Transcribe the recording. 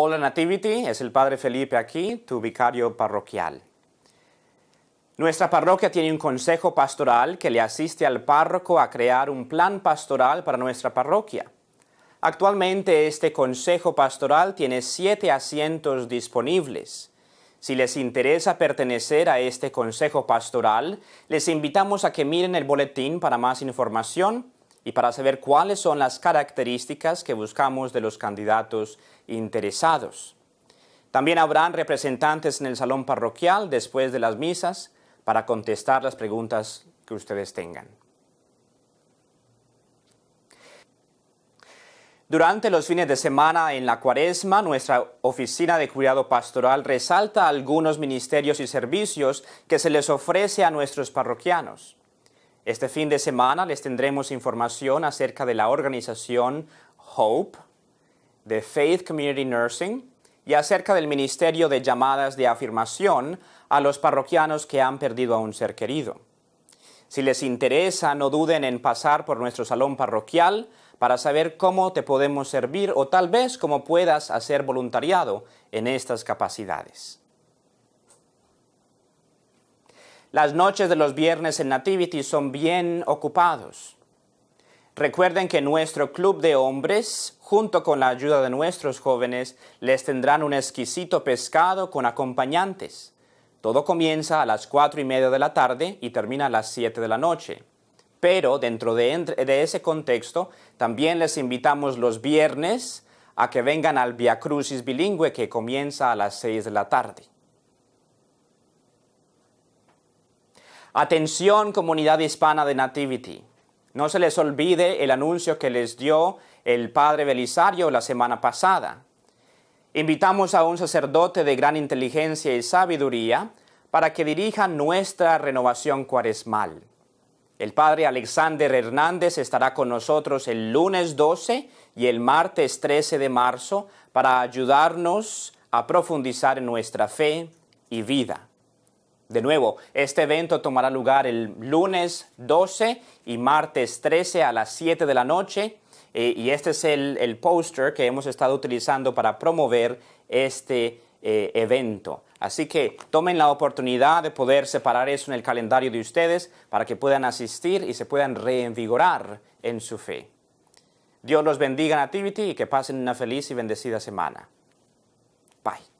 Hola Nativity, es el Padre Felipe aquí, tu vicario parroquial. Nuestra parroquia tiene un consejo pastoral que le asiste al párroco a crear un plan pastoral para nuestra parroquia. Actualmente este consejo pastoral tiene siete asientos disponibles. Si les interesa pertenecer a este consejo pastoral, les invitamos a que miren el boletín para más información y para saber cuáles son las características que buscamos de los candidatos interesados. También habrán representantes en el salón parroquial después de las misas para contestar las preguntas que ustedes tengan. Durante los fines de semana en la cuaresma, nuestra oficina de cuidado pastoral resalta algunos ministerios y servicios que se les ofrece a nuestros parroquianos. Este fin de semana les tendremos información acerca de la organización HOPE, de Faith Community Nursing y acerca del ministerio de llamadas de afirmación a los parroquianos que han perdido a un ser querido. Si les interesa, no duden en pasar por nuestro salón parroquial para saber cómo te podemos servir o tal vez cómo puedas hacer voluntariado en estas capacidades. Las noches de los viernes en Nativity son bien ocupados. Recuerden que nuestro club de hombres, junto con la ayuda de nuestros jóvenes, les tendrán un exquisito pescado con acompañantes. Todo comienza a las cuatro y media de la tarde y termina a las siete de la noche. Pero dentro de, ese contexto, también les invitamos los viernes a que vengan al Via Crucis Bilingüe que comienza a las 6 de la tarde. Atención comunidad hispana de Nativity. No se les olvide el anuncio que les dio el padre Belisario la semana pasada. Invitamos a un sacerdote de gran inteligencia y sabiduría para que dirija nuestra renovación cuaresmal. El padre Alexander Hernández estará con nosotros el lunes 12 y el martes 13 de marzo para ayudarnos a profundizar en nuestra fe y vida. De nuevo, este evento tomará lugar el lunes 12 y martes 13 a las 7 de la noche. Eh, y este es el, el póster que hemos estado utilizando para promover este eh, evento. Así que tomen la oportunidad de poder separar eso en el calendario de ustedes para que puedan asistir y se puedan reinvigorar en su fe. Dios los bendiga, Nativity, y que pasen una feliz y bendecida semana. Bye.